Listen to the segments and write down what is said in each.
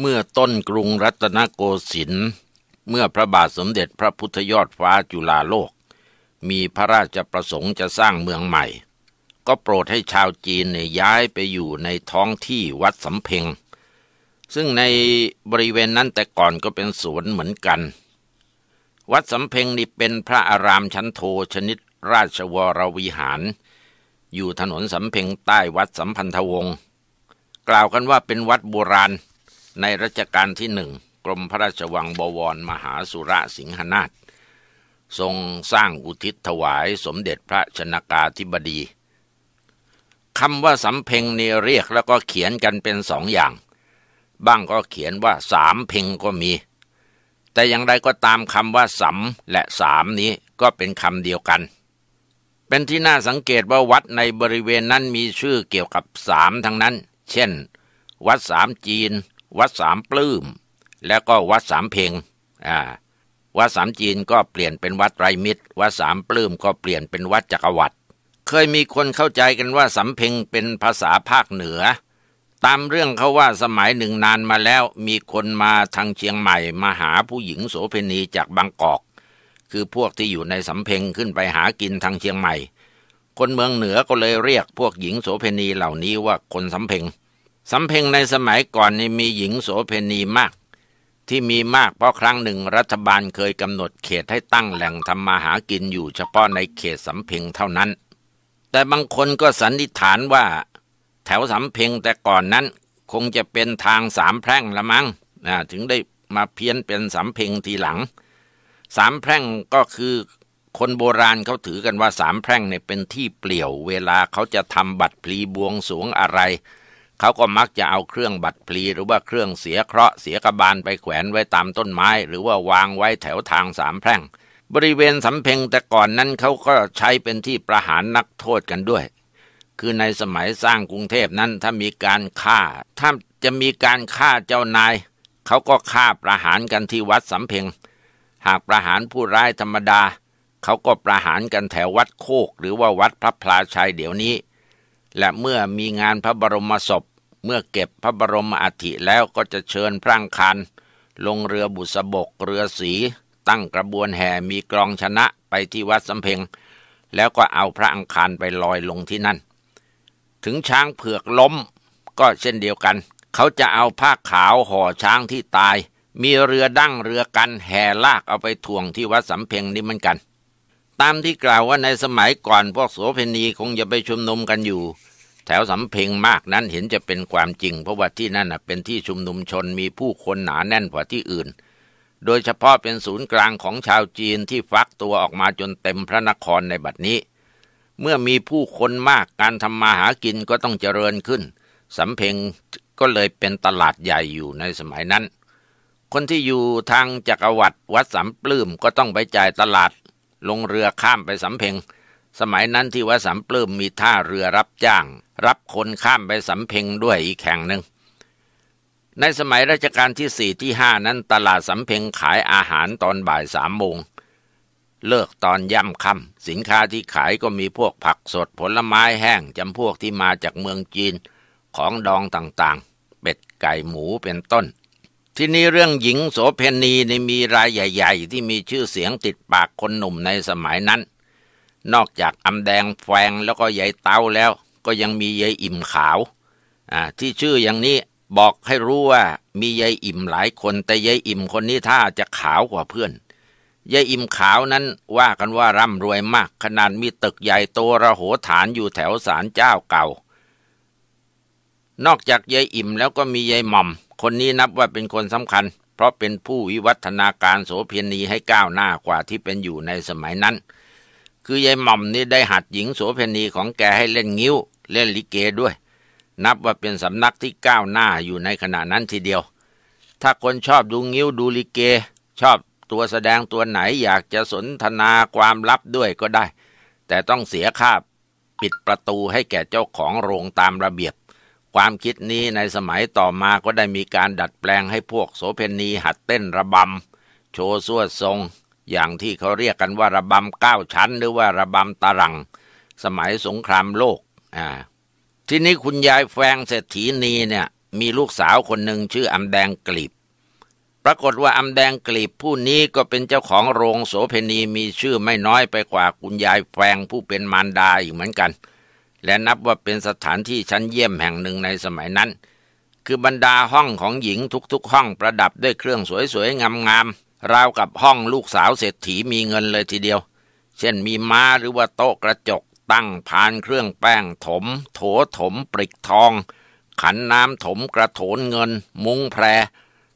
เมื่อต้นกรุงรัตนโกสินทร์เมื่อพระบาทสมเด็จพระพุทธยอดฟ้าจุฬาโลก มีพระราชประสงค์จะสร้างเมืองใหม่ ก็โปรดให้ชาวจีนเนี่ยย้ายไปอยู่ในท้องที่วัดสำเพ็ง ซึ่งในบริเวณนั้นแต่ก่อนก็เป็นสวนเหมือนกัน วัดสำเพ็งนี่เป็นพระอารามชั้นโทชนิดราชวรวิหาร อยู่ถนนสำเพ็งใต้วัดสัมพันธวงศ์ กล่าวกันว่าเป็นวัดโบราณในรัชกาลที่หนึ่งกรมพระราชวังบวรมหาสุระสิงหนาถทรงสร้างอุทิศถวายสมเด็จพระชนากาธิบดี คำว่าสำเพ็งนี่เรียกแล้วก็เขียนกันเป็นสองอย่าง บ้างก็เขียนว่าสามเพ็งก็มี แต่อย่างไรก็ตามคำว่าสำและสามนี้ก็เป็นคำเดียวกัน เป็นที่น่าสังเกตว่าวัดในบริเวณนั้นมีชื่อเกี่ยวกับสามทั้งนั้น เช่น วัดสามจีนวัดสามปลื้มแล้วก็วัดสามเพงอ่า วัดสามจีนก็เปลี่ยนเป็นวัดไรมิตรวัดสามปลื้มก็เปลี่ยนเป็นวัดจักรวรรดิเคยมีคนเข้าใจกันว่าสำเพงเป็นภาษาภาคเหนือ ตามเรื่องเขาว่าสมัยหนึ่งนานมาแล้วมีคนมาทางเชียงใหม่ มาหาผู้หญิงโสเพณีจากบางกอก คือพวกที่อยู่ในสำเพงขึ้นไปหากินทางเชียงใหม่ คนเมืองเหนือก็เลยเรียกพวกหญิงโสเพณีเหล่านี้ว่าคนสำเพ็งสำเพ็งในสมัยก่อนนี่มีหญิงโสเพณีมาก ที่มีมากเพราะครั้งหนึ่งรัฐบาลเคยกำหนดเขตให้ตั้งแหล่งทำมาหากินอยู่เฉพาะในเขตสำเพ็งเท่านั้น แต่บางคนก็สันนิษฐานว่า แถวสำเพ็งแต่ก่อนนั้นคงจะเป็นทางสามแพร่งละมัง้งถึงได้มาเพี้ยนเป็นสำเพ็งทีหลังสามแพร่งก็คือคนโบราณเขาถือกันว่าสามแพร่งเนี่ยเป็นที่เปลี่ยวเวลาเขาจะทำบัตรพลีบวงสวงอะไรเขาก็มักจะเอาเครื่องบัดพลี หรือว่าเครื่องเสียเคราะห์เสียกระบาลไปแขวนไว้ตามต้นไม้ หรือว่าวางไว้แถวทางสามแพร่ง บริเวณสำเพ็งแต่ก่อนนั้นเขาก็ใช้เป็นที่ประหารนักโทษกันด้วย คือในสมัยสร้างกรุงเทพนั้นถ้ามีการฆ่า ถ้าจะมีการฆ่าเจ้านาย เขาก็ฆ่าประหารกันที่วัดสำเพ็งหากประหารผู้ร้ายธรรมดา เขาก็ประหารกันแถววัดโคก หรือว่าวัดพระพลาชัยเดี๋ยวนี้และเมื่อมีงานพระบรมศพ เมื่อเก็บพระบรมอัฐิแล้วก็จะเชิญพระังคันลงเรือบุษบกเรือสีตั้งกระบวนแห่มีกรองชนะไปที่วัดสำเพ็งแล้วก็เอาพระอังคารไปลอยลงที่นั่น ถึงช้างเผือกล้ม ก็เช่นเดียวกัน เขาจะเอาผ้าขาวห่อช้างที่ตาย มีเรือดั้งเรือกันแห่ลากเอาไปถ่วงที่วัดสำเพ็งนี่เหมือนกันตามที่กล่าวว่าในสมัยก่อนพวกโสเพณีคงจะไปชุมนุมกันอยู่ แถวสำเพ็งมากนั้นเห็นจะเป็นความจริง เพราะว่าที่นั่นเป็นที่ชุมนุมชนมีผู้คนหนาแน่นกว่าที่อื่น โดยเฉพาะเป็นศูนย์กลางของชาวจีนที่ฟักตัวออกมาจนเต็มพระนครในบัดนี้ เมื่อมีผู้คนมากการทำมาหากินก็ต้องเจริญขึ้นสำเพ็งก็เลยเป็นตลาดใหญ่อยู่ในสมัยนั้น คนที่อยู่ทางจักรวรรดิวัดสำปลื้มก็ต้องไปจ่ายตลาดลงเรือข้ามไปสำเพ็งสมัยนั้นที่วัดสำปลื้มมีท่าเรือรับจ้าง รับคนข้ามไปสำเพ็งด้วยอีกแห่งหนึ่งในสมัยรัชกาลที่สี่ที่ห้านั้นตลาดสำเพ็งขายอาหารตอนบ่ายสามโมงเลิกตอนย่ำค่ำสินค้าที่ขายก็มีพวกผักสดผลไม้แห้งจำพวกที่มาจากเมืองจีนของดองต่างๆ เป็ดไก่หมูเป็นต้นที่นี้เรื่องหญิงโสเพณีในมีรายใหญ่ๆ ที่มีชื่อเสียงติดปากคนหนุ่มในสมัยนั้น นอกจากอำแดงแฟงแล้วก็ใหญ่เต้าแล้ว ก็ยังมียายอิ่มขาวที่ชื่ออย่างนี้บอกให้รู้ว่ามียายอิ่มหลายคนแต่ยายอิ่มคนนี้ถ้าจะขาวกว่าเพื่อนยายอิ่มขาวนั้นว่ากันว่าร่ำรวยมากขนาดมี ตึกใหญ่โตระโหฐานอยู่แถวศาลเจ้าเก่า นอกจากยายอิ่มแล้วก็มียายหม่อมคนนี้นับว่าเป็นคนสำคัญเพราะเป็นผู้วิวัฒนาการโสเภณีให้ก้าวหน้ากว่าที่เป็นอยู่ในสมัยนั้น คือยายหม่อมนี่ได้หัดหญิงโสเพณีของแกให้เล่นงิ้วเล่นลิเกด้วย นับว่าเป็นสำนักที่ก้าวหน้าอยู่ในขณะนั้นทีเดียว ถ้าคนชอบดูงิ้วดูลิเกชอบตัวแสดงตัวไหนอยากจะสนทนาความลับด้วยก็ได้ แต่ต้องเสียค่าปิดประตูให้แก่เจ้าของโรงตามระเบียบความคิดนี้ในสมัยต่อมาก็ได้มีการดัดแปลงให้พวกโสเพณี หัดเต้นระบำ โชว์สวดทรง อย่างที่เขาเรียกกันว่าระบำเก้าชั้นหรือว่าระบำตารัง สมัยสงครามโลกอ่าทีนี้คุณยายแฟงเศรษฐีนีเนี่ย มีลูกสาวคนหนึ่งชื่ออำแดงกลีบ ปรากฏว่าอำแดงกลีบผู้นี้ก็เป็นเจ้าของโรงโสเพณีมีชื่อไม่น้อยไปกว่าคุณยายแฟงผู้เป็นมารดาอีกเหมือนกันเและนับว่าเป็นสถานที่ชั้นเยี่ยมแห่งหนึ่งในสมัยนั้น คือบรรดาห้องของหญิงทุกๆห้องประดับด้วยเครื่องสวยๆงามๆราวกับห้องลูกสาวเศรษฐีมีเงินเลยทีเดียว เช่นมีม้าหรือว่าโต๊ะกระจกตั้งพานเครื่องแป้งถม โถถมปริกทอง ขันน้ำถมกระโถนเงิน มุ้งแพร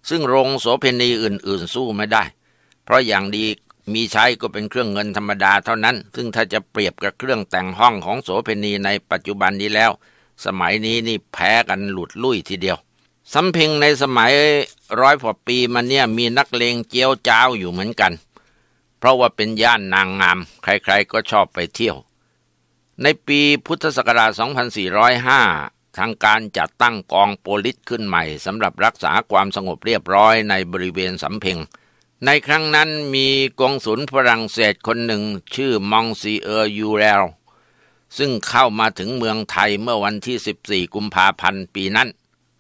ซึ่งโรงโสเพณีอื่นๆสู้ไม่ได้ เพราะอย่างดีมีใช้ก็เป็นเครื่องเงินธรรมดาเท่านั้น ซึ่งถ้าจะเปรียบกับเครื่องแต่งห้องของโสเพณี ในปัจจุบันนี้แล้ว สมัยนี้นี่แพ้กันหลุดลุ่ยทีเดียว สำเพ็งในสมัยร้อยกว่าปีมันเนี่ย มีนักเลงเจียวจ้าวอยู่เหมือนกัน เพราะว่าเป็นย่านนางงาม ใครๆก็ชอบไปเที่ยว ในปีพุทธศักราช 2405 ทางการจัดตั้งกองโปลิสขึ้นใหม่สำหรับรักษาความสงบเรียบร้อยในบริเวณสำเพ็งในครั้งนั้นมีกองสุนฝรั่งเศสคนหนึ่งชื่อมองซีเออร์ยูเรลซึ่งเข้ามาถึงเมืองไทยเมื่อวันที่ 14 กุมภาพันธ์ปีนั้น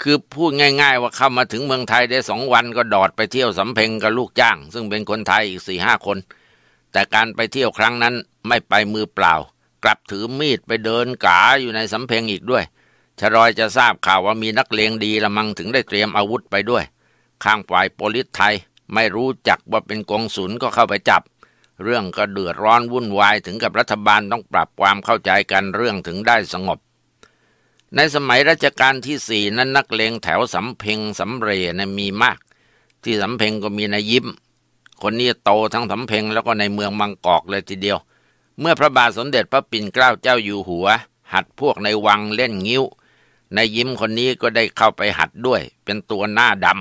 คือพูดง่าย ๆ ว่าเข้ามาถึงเมืองไทยได้สองวันก็ดอดไปเที่ยวสำเพ็งกับลูกจ้าง ซึ่งเป็นคนไทยอีกสี่ห้าคน แต่การไปเที่ยวครั้งนั้นไม่ไปมือเปล่า กลับถือมีดไปเดินกาอยู่ในสำเพ็งอีกด้วยชรอยจะทราบข่าวว่ามีนักเลงดีละมังถึงได้เตรียมอาวุธไปด้วย ข้างฝ่ายโปลิสไทยไม่รู้จักว่าเป็นกองศุลก็เข้าไปจับ เรื่องก็เดือดร้อนวุ่นวายถึงกับรัฐบาลต้องปรับความเข้าใจกันเรื่องถึงได้สงบ ในสมัยรัชกาลที่สี่นั้นนักเลงแถวสำเพ็งสำเรนะมีมาก ที่สำเพ็งก็มีนายยิ้ม คนนี้โตทั้งสำเพ็งแล้วก็ในเมืองบางกอกเลยทีเดียว เมื่อพระบาทสมเด็จพระปิ่นเกล้าเจ้าอยู่หัว หัดพวกในวังเล่นงิ้วนายยิ้มคนนี้ก็ได้เข้าไปหัดด้วย เป็นตัวหน้าดำ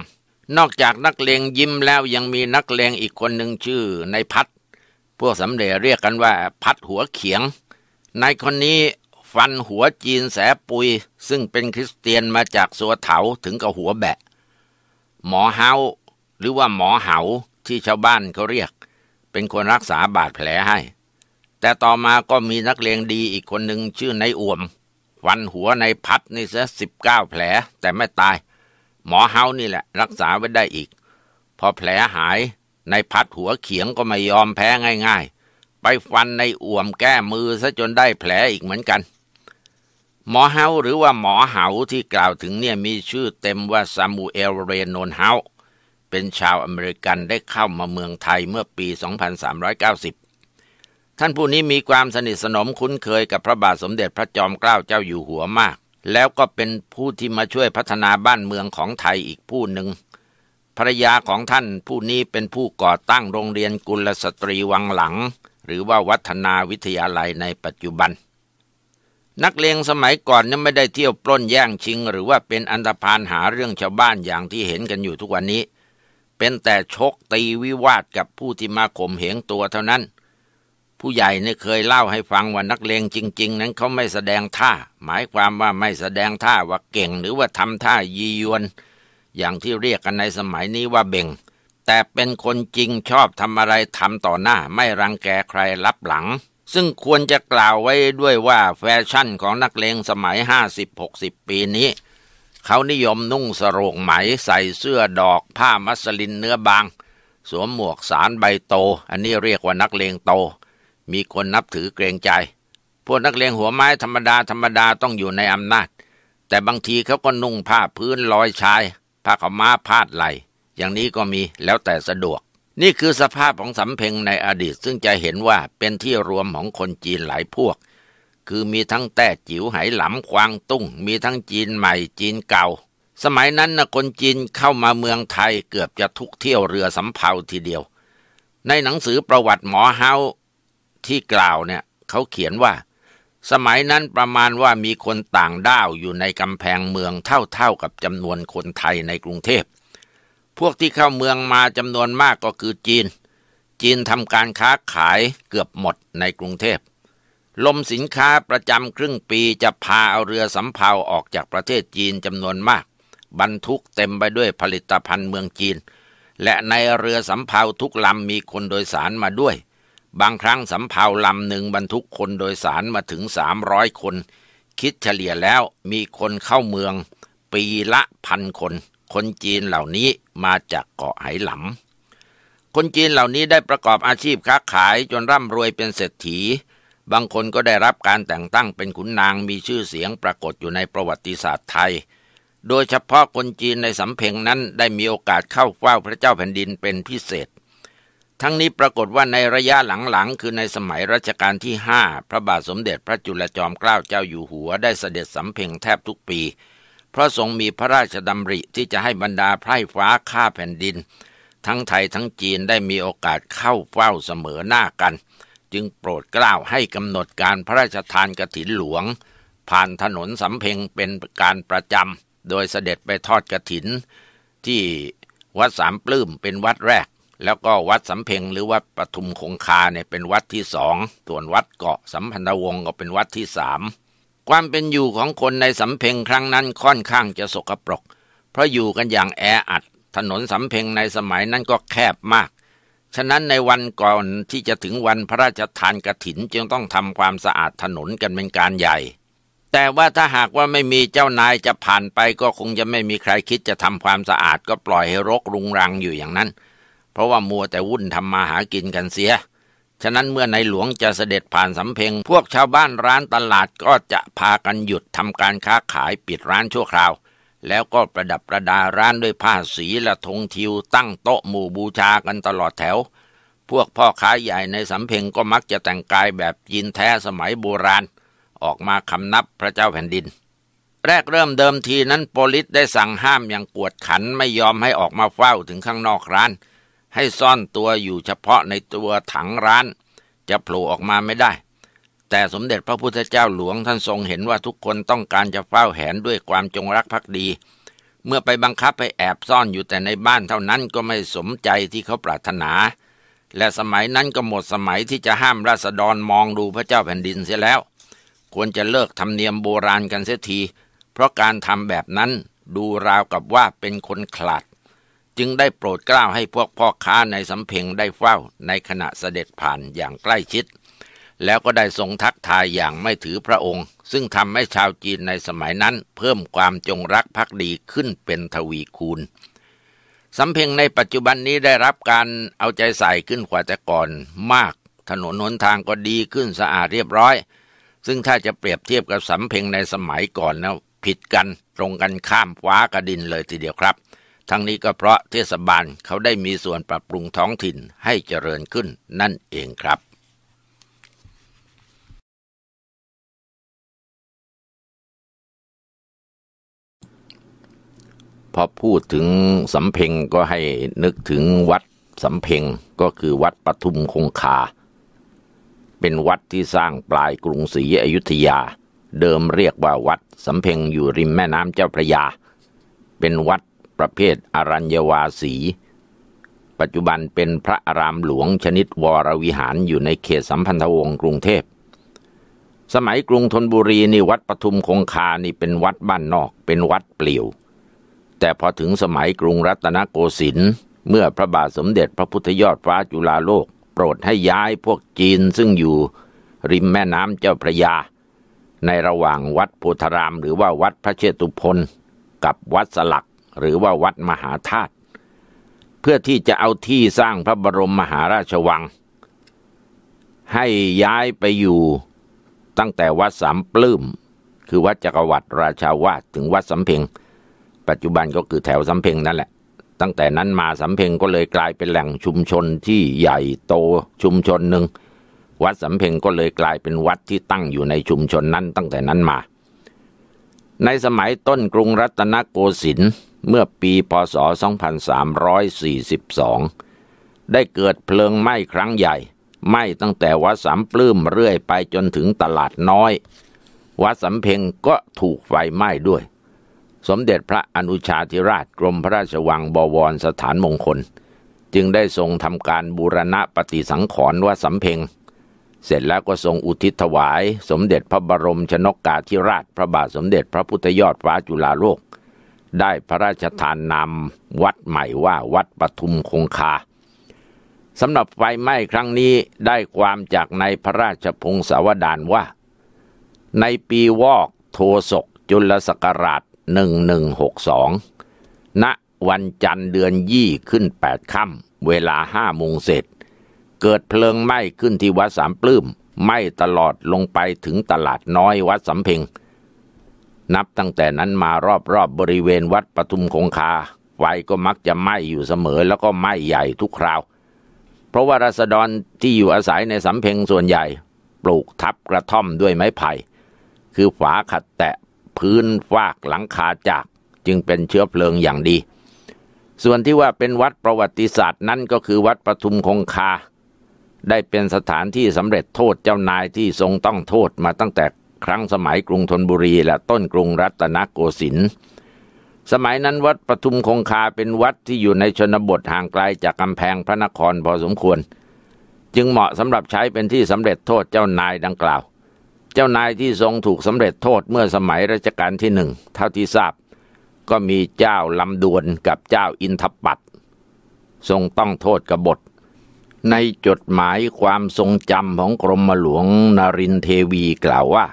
นอกจากนักเลงยิ้มแล้วยังมีนักเลงอีกคนหนึ่งชื่อในพัด พวกสำเร็จเรียกกันว่า พัดหัวเขียงนายคนนี้ฟันหัวจีนแสปุย ซึ่งเป็นคริสเตียนมาจากสัวเถาถึงกับหัวแบะหมอเฮาหรือว่าหมอเหาที่ชาวบ้านเขาเรียก เป็นคนรักษาบาดแผลให้ แต่ต่อมาก็มีนักเลงดีอีกคนหนึ่งชื่อนายอ่วมฟันหัวในพัดนี่ซะสิบเก้าแผลแต่ไม่ตายหมอเฮานี่แหละรักษาไว้ได้อีก พอแผลหายในพัดหัวเขียงก็ไม่ยอมแพ้ง่ายๆ ไปฟันในอ่วมแก้มือซะจนได้แผลอีกเหมือนกัน หมอเฮาหรือว่าหมอเฮาที่กล่าวถึงเนี่ยมีชื่อเต็มว่าซามูเอลเรนนเฮาเป็นชาวอเมริกันได้เข้ามาเมืองไทยเมื่อปี 2390 ท่านผู้นี้มีความสนิทสนมคุ้นเคยกับพระบาทสมเด็จพระจอมเกล้าเจ้าอยู่หัวมากแล้วก็เป็นผู้ที่มาช่วยพัฒนาบ้านเมืองของไทยอีกผู้หนึ่งภรรยาของท่านผู้นี้เป็นผู้ก่อตั้งโรงเรียนกุลสตรีวังหลัง หรือว่าวัฒนาวิทยาลัยในปัจจุบัน นักเลงสมัยก่อนนั่ไม่ได้เที่ยวปล้นแย่งชิง หรือว่าเป็นอันธพาลหาเรื่องชาวบ้านอย่างที่เห็นกันอยู่ทุกวันนี้ เป็นแต่ชกตีวิวาทกับผู้ที่มาข่มเหงตัวเท่านั้นผู้ใหญ่เนี่ยเคยเล่าให้ฟังว่านักเลงจริง ๆ นั้นเขาไม่แสดงท่า หมายความว่าไม่แสดงท่าว่าเก่ง หรือว่าทำท่ายียวน อย่างที่เรียกกันในสมัยนี้ว่าเบ่ง แต่เป็นคนจริงชอบทำอะไรทำต่อหน้าไม่รังแกใครรับหลัง ซึ่งควรจะกล่าวไว้ด้วยว่าแฟชั่นของนักเลงสมัย 50-60 ปีนี้ เขานิยมนุ่งสรงไหมใส่เสื้อดอก ผ้ามัสลินเนื้อบาง สวมหมวกสารใบโต อันนี้เรียกว่านักเลงโตมีคนนับถือเกรงใจ พวกนักเลงหัวไม้ธรรมดาธรรมดาต้องอยู่ในอำนาจ แต่บางทีเขาก็นุ่งผ้าพื้นลอยชาย ผ้าขม้าพาดไหล อย่างนี้ก็มีแล้วแต่สะดวก นี่คือสภาพของสำเพ็งในอดีต ซึ่งจะเห็นว่าเป็นที่รวมของคนจีนหลายพวก คือมีทั้งแต่จิ๋วไหหลำควางตุ้ง มีทั้งจีนใหม่จีนเก่า สมัยนั้นนะคนจีนเข้ามาเมืองไทยเกือบจะทุกเที่ยวเรือสำเภาทีเดียว ในหนังสือประวัติหมอเฮาที่กล่าวเนี่ยเขาเขียนว่าสมัยนั้นประมาณว่ามีคนต่างด้าวอยู่ในกำแพงเมืองเท่าๆกับจำนวนคนไทยในกรุงเทพ พวกที่เข้าเมืองมาจำนวนมากก็คือจีน จีนทำการค้าขายเกือบหมดในกรุงเทพ ลมสินค้าประจำครึ่งปีจะพาเอาเรือสำเภาออกจากประเทศจีนจำนวนมาก บรรทุกเต็มไปด้วยผลิตภัณฑ์เมืองจีน และในเรือสำเภาทุกลำมีคนโดยสารมาด้วยบางครั้งสำเภาลำหนึ่งบรรทุกคนโดยสารมาถึงสามร้อยคน คิดเฉลี่ยแล้วมีคนเข้าเมืองปีละพันคน คนจีนเหล่านี้มาจากเกาะไหหลำ คนจีนเหล่านี้ได้ประกอบอาชีพค้าขายจนร่ำรวยเป็นเศรษฐี บางคนก็ได้รับการแต่งตั้งเป็นขุนนางมีชื่อเสียงปรากฏอยู่ในประวัติศาสตร์ไทย โดยเฉพาะคนจีนในสำเพ็งนั้นได้มีโอกาสเข้าเฝ้าพระเจ้าแผ่นดินเป็นพิเศษทั้งนี้ปรากฏว่าในระยะหลังๆ คือในสมัยรัชกาลที่ 5 พระบาทสมเด็จพระจุลจอมเกล้าเจ้าอยู่หัวได้เสด็จสำเพ็งแทบทุกปี เพราะทรงมีพระราชดำริที่จะให้บรรดาไพร่ฟ้าข้าแผ่นดิน ทั้งไทยทั้งจีนได้มีโอกาสเข้าเฝ้าเสมอหน้ากัน จึงโปรดเกล้าให้กำหนดการพระราชทานกรถินหลวงผ่านถนนสำเพ็งเป็นการประจำโดยเสด็จไปทอดกรถิน ที่วัดสามปลื้มเป็นวัดแรกแล้วก็วัดสำเพ็งหรือวัดปทุมคงคาเนี่ยเป็นวัดที่สอง ส่วนวัดเกาะสัมพันธวงศ์ก็เป็นวัดที่สาม ความเป็นอยู่ของคนในสำเพ็งครั้งนั้นค่อนข้างจะสกปรก เพราะอยู่กันอย่างแออัด ถนนสำเพ็งในสมัยนั้นก็แคบมาก ฉะนั้นในวันก่อนที่จะถึงวันพระราชทานกรถินจึงต้องทำความสะอาดถนนกันเป็นการใหญ่ แต่ว่าถ้าหากว่าไม่มีเจ้านายจะผ่านไปก็คงจะไม่มีใครคิดจะทำความสะอาดก็ปล่อยให้รกรุงรังอยู่อย่างนั้นเพราะว่ามัวแต่วุ่นทำมาหากินกันเสีย ฉะนั้นเมื่อในหลวงจะเสด็จผ่านสำเพ็ง พวกชาวบ้านร้านตลาดก็จะพากันหยุดทำการค้าขายปิดร้านชั่วคราว แล้วก็ประดับประดาร้านด้วยผ้าสีและธงทิวตั้งโต๊ะหมู่บูชากันตลอดแถว พวกพ่อค้าใหญ่ในสำเพ็งก็มักจะแต่งกายแบบยีนแท้สมัยโบราณ ออกมาคำนับพระเจ้าแผ่นดิน แรกเริ่มเดิมทีนั้น โปลิสได้สั่งห้ามอย่างกวดขันไม่ยอมให้ออกมาเฝ้าถึงข้างนอกร้านให้ซ่อนตัวอยู่เฉพาะในตัวถังร้านจะโผล่ออกมาไม่ได้ แต่สมเด็จพระพุทธเจ้าหลวงท่านทรงเห็นว่าทุกคนต้องการจะเฝ้าแหนด้วยความจงรักภักดี เมื่อไปบังคับไปแอบซ่อนอยู่แต่ในบ้านเท่านั้นก็ไม่สมใจที่เขาปรารถนา และสมัยนั้นก็หมดสมัยที่จะห้ามราษฎรมองดูพระเจ้าแผ่นดินเสียแล้ว ควรจะเลิกทำเนียมโบราณกันเสียทีเพราะการทำแบบนั้นดูราวกับว่าเป็นคนขลาดจึงได้โปรดเกล้าให้พวกพ่อค้าในสำเพ็งได้เฝ้าในขณะเสด็จผ่านอย่างใกล้ชิด แล้วก็ได้ทรงทักทาย อย่างไม่ถือพระองค์ ซึ่งทำให้ชาวจีนในสมัยนั้นเพิ่มความจงรักภักดีขึ้นเป็นทวีคูณ สำเพ็งในปัจจุบันนี้ได้รับการเอาใจใส่ขึ้นกว่าแต่ก่อนมาก ถนนหนทางก็ดีขึ้นสะอาดเรียบร้อย ซึ่งถ้าจะเปรียบเทียบกับสำเพ็งในสมัยก่อนนะผิดกันตรงกันข้ามฟ้ากระดินเลยทีเดียวครับทั้งนี้ก็เพราะเทศบาลเขาได้มีส่วนปรับปรุงท้องถิ่นให้เจริญขึ้นนั่นเองครับ พอพูดถึงสำเพ็งก็ให้นึกถึงวัดสำเพ็งก็คือวัดปทุมคงคาเป็นวัดที่สร้างปลายกรุงศรีอยุธยา เดิมเรียกว่าวัดสำเพ็งอยู่ริมแม่น้ำเจ้าพระยา เป็นวัดประเภทอรัญญวาสี ปัจจุบันเป็นพระอารามหลวงชนิดวรวิหารอยู่ในเขตสัมพันธวงศ์กรุงเทพ สมัยกรุงธนบุรี นี่วัดปทุมคงคานี่เป็นวัดบ้านนอกเป็นวัดเปลี่ยว แต่พอถึงสมัยกรุงรัตนโกสินทร์เมื่อพระบาทสมเด็จพระพุทธยอดฟ้าจุฬาโลกโปรดให้ย้ายพวกจีนซึ่งอยู่ริมแม่น้ำเจ้าพระยาในระหว่างวัดโพธารามหรือว่าวัดพระเชตุพนกับวัดสลักหรือว่าวัดมหาธาตุเพื่อที่จะเอาที่สร้างพระบรมมหาราชวัง ให้ย้ายไปอยู่ ตั้งแต่วัดสามปลื้มคือวัดจักรวรรดิราชาวาสถึงวัดสำเพ็งปัจจุบันก็คือแถวสำเพ็งนั่นแหละ ตั้งแต่นั้นมาสำเพ็งก็เลยกลายเป็นแหล่งชุมชนที่ใหญ่โตชุมชนหนึ่งวัดสำเพ็งก็เลยกลายเป็นวัดที่ตั้งอยู่ในชุมชนนั้นตั้งแต่นั้นมา ในสมัยต้นกรุงรัตนโกสินทร์เมื่อปีพศ2342 ได้เกิดเพลิงไหม้ครั้งใหญ่ ไหม้ตั้งแต่วัดสามปลื้มเรื่อยไปจนถึงตลาดน้อย วัดสำเพ็งก็ถูกไฟไหม้ด้วย สมเด็จพระอนุชาธิราชกรมพระราชวังบวรสถานมงคล จึงได้ทรงทำการบูรณะปฏิสังขรณ์วัดสำเพ็ง เสร็จแล้วก็ทรงอุทิศถวาย สมเด็จพระบรมชนกกาธิราชพระบาทสมเด็จพระพุทธยอดฟ้าจุฬาโลกได้พระราชทานนามวัดใหม่ว่าวัดปทุมคงคาสำหรับไฟไหม้ครั้งนี้ได้ความจากในพระราชพงศาวดารว่า ในปีวอกโทศกจุลศักราช1162ณวันจันทร์เดือนยี่ขึ้น8ค่ำเวลาห้าโมงเสร็จเกิดเพลิงไหม้ขึ้นที่วัดสามปลื้มไหม้ตลอดลงไปถึงตลาดน้อยวัดสำเพ็งนับตั้งแต่นั้นมารอบๆบบริเวณวัดปทุมคงคาไฟก็มักจะไหม้อยู่เสมอแล้วก็ไหม้ใหญ่ทุกคราว เพราะว่าราษฎรที่อยู่อาศัยในสำเพ็งส่วนใหญ่ ปลูกทับกระท่อมด้วยไม้ไผ่คือ ฝาขัดแตะพื้นฟากหลังคาจากจึงเป็นเชื้อเพลิงอย่างดี ส่วนที่ว่าเป็นวัดประวัติศาสตร์นั่นก็คือวัดปทุมคงคา ได้เป็นสถานที่สำเร็จโทษเจ้านายที่ทรงต้องโทษมาตั้งแต่ครั้งสมัยกรุงธนบุรีและต้นกรุงรัตนโกสินทร์สมัยนั้นวัดปทุมคงคาเป็นวัดที่อยู่ในชนบทห่างไกลจากกำแพงพระนครพอสมควร จึงเหมาะสำหรับใช้เป็นที่สำเร็จโทษเจ้านายดังกล่าว เจ้านายที่ทรงถูกสำเร็จโทษเมื่อสมัยรัชกาลที่หนึ่ง เท่าที่ทราบก็มีเจ้าลำดวนกับเจ้าอินทปัตทรงต้องโทษกบฏในจดหมายความทรงจำของกรมหลวงนรินเทวีกล่าวว่า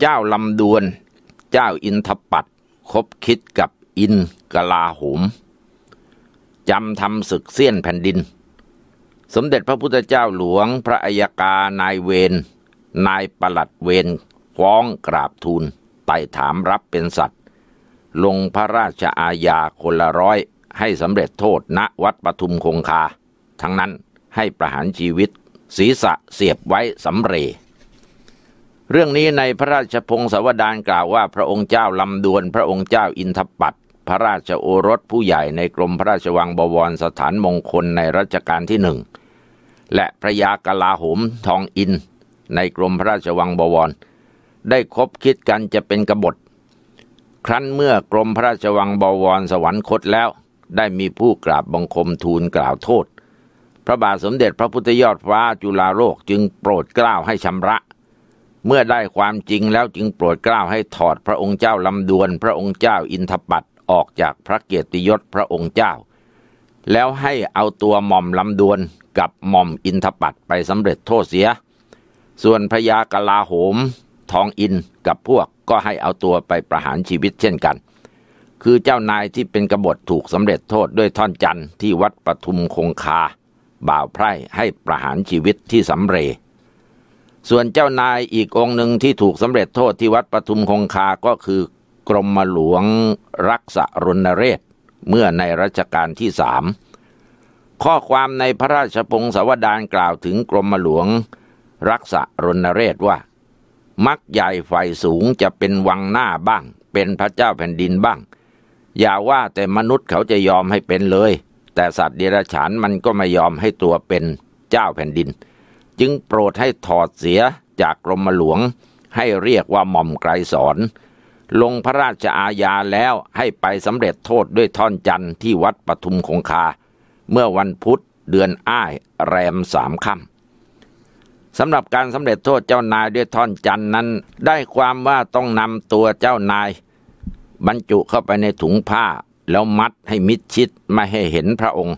เจ้าลำดวนเจ้าอินทปัตคบคิดกับอินกลาหมจำทำศึกเสี้ยนแผ่นดิน สมเด็จพระพุทธเจ้าหลวงพระอัยการนายเวนนายประหลัดเวนฟ้องกราบทูลไต่ถามรับเป็นสัตว์ ลงพระราชอาญาคนละร้อยให้สำเร็จโทษณวัดปทุมคงคา ทั้งนั้นให้ประหารชีวิต ศีรษะเสียบไว้สำเร็จเรื่องนี้ในพระราชพงศาวดารกล่าวว่าพระองค์เจ้าลำดวนพระองค์เจ้าอินทปัตพระราชโอรสผู้ใหญ่ในกรมพระราชวังบวรสถานมงคลในรัชกาลที่หนึ่ง และพระยากลาหมทองอินในกรมพระราชวังบวร ได้คบคิดกันจะเป็นกบฏ ครั้นเมื่อกรมพระราชวังบวรสวรรคตแล้วได้มีผู้กราบบังคมทูลกล่าวโทษ พระบาทสมเด็จพระพุทธยอดฟ้าจุฬาโลกจึงโปรดเกล้าให้ชำระเมื่อได้ความจริงแล้วจึงโปรดเกล้าให้ถอดพระองค์เจ้าลำดวนพระองค์เจ้าอินทปัตออกจากพระเกียรติยศพระองค์เจ้า แล้วให้เอาตัวหม่อมลำดวนกับหม่อมอินทปัตไปสำเร็จโทษเสีย ส่วนพระยากลาโหมทองอิน กับพวกก็ให้เอาตัวไปประหารชีวิตเช่นกัน คือเจ้านายที่เป็นกบฏถูกสำเร็จโทษด้วยท่อนจันที่วัดปทุมคงคา บ่าวไพร่ให้ประหารชีวิตที่สำเร็จส่วนเจ้านายอีกองหนึ่งที่ถูกสำเร็จโทษที่วัดปทุมคงคาก็คือกรมหลวงรักษารณเรศ เมื่อในรัชกาลที่สามข้อความในพระราชพงศาวดารกล่าวถึงกรมหลวงรักษารณเรศว่า มักใหญ่ไฟสูงจะเป็นวังหน้าบ้างเป็นพระเจ้าแผ่นดินบ้าง อย่าว่าแต่มนุษย์เขาจะยอมให้เป็นเลย แต่สัตว์เดรัจฉานมันก็ไม่ยอมให้ตัวเป็นเจ้าแผ่นดินจึงโปรดให้ถอดเสียจากกรมหลวงให้เรียกว่าหม่อมไกรสอนลงพระราชอาญาแล้วให้ไปสำเร็จโทษด้วยท่อนจันทร์ที่วัดปทุมคงคา เมื่อวันพุธเดือนอ้ายแรมสามค่ำสำหรับการสำเร็จโทษเจ้านายด้วยท่อนจันนั้น ได้ความว่าต้องนำตัวเจ้านาย บรรจุเข้าไปในถุงผ้าแล้วมัดให้มิดชิดไม่ให้เห็นพระองค์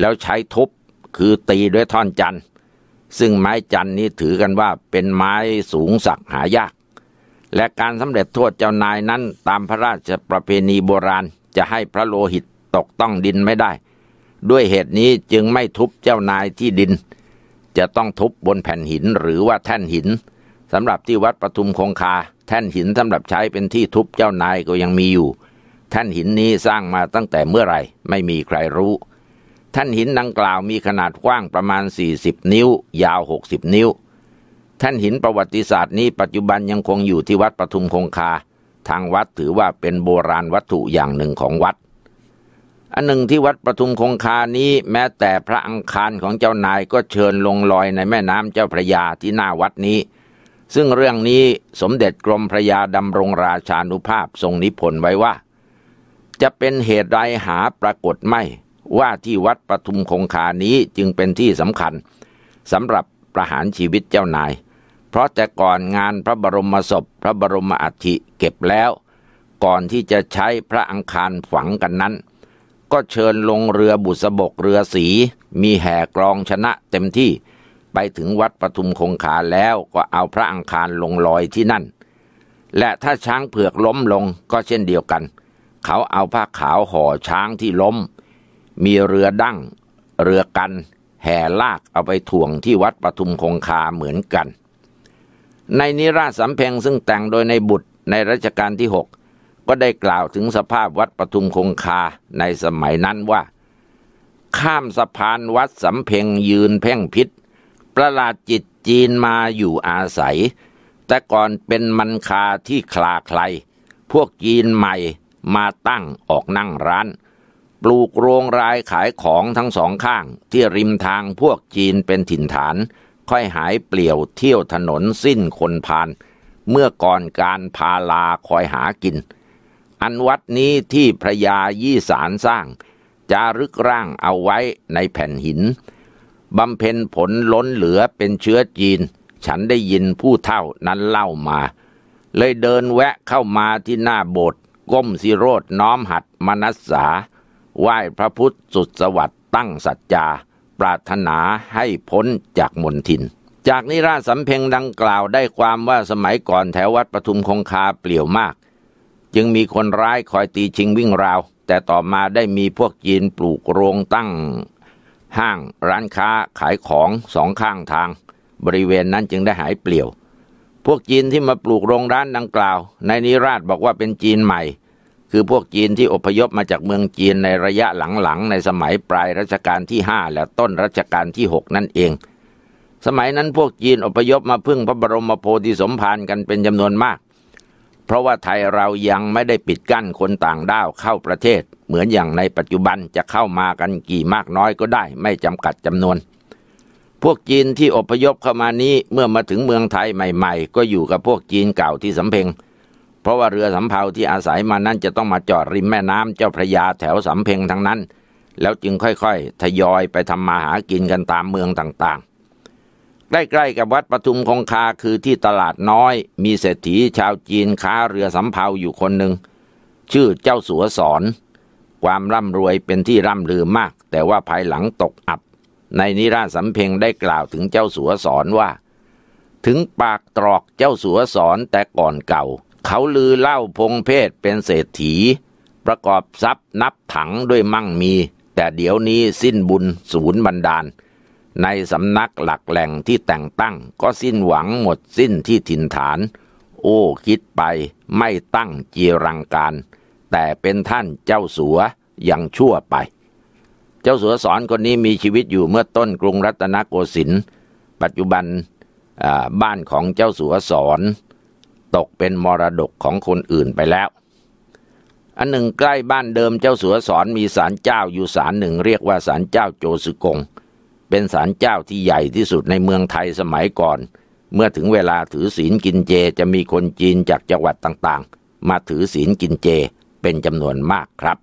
แล้วใช้ทุบคือตีด้วยท่อนจันทร์ซึ่งไม้จันนี้ถือกันว่าเป็นไม้สูงสักหายาก และการสำเร็จโทษเจ้านายนั้น ตามพระราชประเพณีโบราณจะให้พระโลหิตตกต้องดินไม่ได้ ด้วยเหตุนี้จึงไม่ทุบเจ้านายที่ดินจะต้องทุบบนแผ่นหินหรือว่าแท่นหินสำหรับที่วัดปทุมคงคา แท่นหินสำหรับใช้เป็นที่ทุบเจ้านายก็ยังมีอยู่ แท่นหินนี้สร้างมาตั้งแต่เมื่อไรไม่มีใครรู้ท่านหินดังกล่าวมีขนาดกว้างประมาณ40 นิ้ว ยาว 60 นิ้ว ท่านหินประวัติศาสตร์นี้ ปัจจุบันยังคงอยู่ที่วัดปทุมคงคาทางวัดถือว่าเป็นโบราณวัตถุอย่างหนึ่งของวัด อันหนึ่งที่วัดปทุมคงคานี้แม้แต่พระอังคารของเจ้านายก็เชิญลงลอยในแม่น้ำเจ้าพระยาที่หน้าวัดนี้ ซึ่งเรื่องนี้สมเด็จกรมพระยาดำรงราชานุภาพทรงนิพนธ์ไว้ว่า จะเป็นเหตุใดหาปรากฏไม่ว่าที่วัดปทุมคงคานี้จึงเป็นที่สำคัญสำหรับประหารชีวิตเจ้านาย เพราะแต่ก่อนงานพระบรมศพ พระบรมอัฐิเก็บแล้ว ก่อนที่จะใช้พระอังคารฝังกันนั้นก็เชิญลงเรือบุษบก เรือสี มีแห่กรองชนะเต็มที่ ไปถึงวัดปทุมคงคาแล้วก็เอาพระอังคารลงลอยที่นั่น และถ้าช้างเผือกล้มลงก็เช่นเดียวกัน เขาเอาผ้าขาวห่อช้างที่ล้มมีเรือดั้งเรือกัน แห่ลากเอาไปถ่วงที่วัดปทุมคงคาเหมือนกัน ในนิราชสำเพ็งซึ่งแต่งโดยในบุตรในรัชกาลที่กก็ได้กล่าวถึงสภาพวัดปทุมคงคาในสมัยนั้นว่า ข้ามสะพานวัดสำเพ็งยืนเพ่งพิษประหลาดจิตจีนมาอยู่อาศัย แต่ก่อนเป็นมันคาที่คลาใครพวกจีนใหม่มาตั้งออกนั่งร้านปลูกโรงรายขายของทั้งสองข้างที่ริมทางพวกจีนเป็นถิ่นฐานค่อยหายเปลี่ยวเที่ยวถนนสิ้นคนพาน เมื่อก่อนการพาลาคอยหากิน อันวัดนี้ที่พระยายี่สารสร้างจารึกร่างเอาไว้ในแผ่นหิน บำเพ็ญผลล้นเหลือเป็นเชื้อจีน ฉันได้ยินผู้เท่านั้นเล่ามา เลยเดินแวะเข้ามาที่หน้าโบสถ์ก้มสิโรดน้อมหัดมนัสสาไหว้พระพุทธ สุดสวัสดิ์ตั้งสัจจา ปรารถนาให้พ้นจากมนทิน จากนิราชสำเพ็งดังกล่าวได้ความว่าสมัยก่อนแถววัดปทุมคงคาเปลี่ยวมาก จึงมีคนร้ายคอยตีชิงวิ่งราว แต่ต่อมาได้มีพวกจีนปลูกโรงตั้งห้างร้านค้าขายของสองข้างทาง บริเวณนั้นจึงได้หายเปลี่ยว พวกจีนที่มาปลูกโรงร้านดังกล่าว ในนิราชบอกว่าเป็นจีนใหม่คือพวกจีนที่อพยพมาจากเมืองจีนในระยะหลังๆในสมัยปลายรัชกาลที่ห้าและต้นรัชกาลที่หกนั่นเอง สมัยนั้นพวกจีนอพยพมาพึ่งพระบรมโพธิสมภารกันเป็นจำนวนมาก เพราะว่าไทยเรายังไม่ได้ปิดกั้นคนต่างด้าวเข้าประเทศ เหมือนอย่างในปัจจุบันจะเข้ามากันกี่มากน้อยก็ได้ ไม่จำกัดจำนวน พวกจีนที่อพยพเข้ามานี้เมื่อมาถึงเมืองไทยใหม่ๆ ก็อยู่กับพวกจีนเก่าที่สำเพ็งราะว่าเรือสำเภาที่อาศัยมานั้นจะต้องมาจอดริมแม่น้ำเจ้าพระยาแถวสำเพ็งทั้งนั้น แล้วจึงค่อยๆ ทยอยไปทำมาหากินกันตามเมืองต่างๆ ใกล้ๆกับวัดปทุมคงคาคือที่ตลาดน้อย มีเศรษฐีชาวจีนค้าเรือสำเภาอยู่คนหนึ่งชื่อเจ้าสัวสอน ความร่ำรวยเป็นที่ร่ำลือมาก แต่ว่าภายหลังตกอับ ในนิราชสำเพ็งได้กล่าวถึงเจ้าสัวสอนว่า ถึงปากตรอกเจ้าสัวสอนแต่ก่อนเก่าเขาลือเล่าพงเพศเป็นเศรษฐี ประกอบทรัพย์นับถังด้วยมั่งมี แต่เดี๋ยวนี้สิ้นบุญศูนย์บันดาล ในสำนักหลักแหล่งที่แต่งตั้ง ก็สิ้นหวังหมดสิ้นที่ถิ่นฐาน โอ้คิดไปไม่ตั้งจีรังการ แต่เป็นท่านเจ้าสัวยังชั่วไป เจ้าสัวสอนคนนี้มีชีวิตอยู่เมื่อต้นกรุงรัตนโกสินทร์ปัจจุบันบ้านของเจ้าสัวสอนตกเป็นมรดกของคนอื่นไปแล้ว อันหนึ่งใกล้บ้านเดิมเจ้าสัวสอนมีศาลเจ้าอยู่ศาลหนึ่งเรียกว่าศาลเจ้าโจสุกง เป็นศาลเจ้าที่ใหญ่ที่สุดในเมืองไทยสมัยก่อน เมื่อถึงเวลาถือศีลกินเจจะมีคนจีนจากจังหวัดต่างๆ มาถือศีลกินเจเป็นจำนวนมากครับ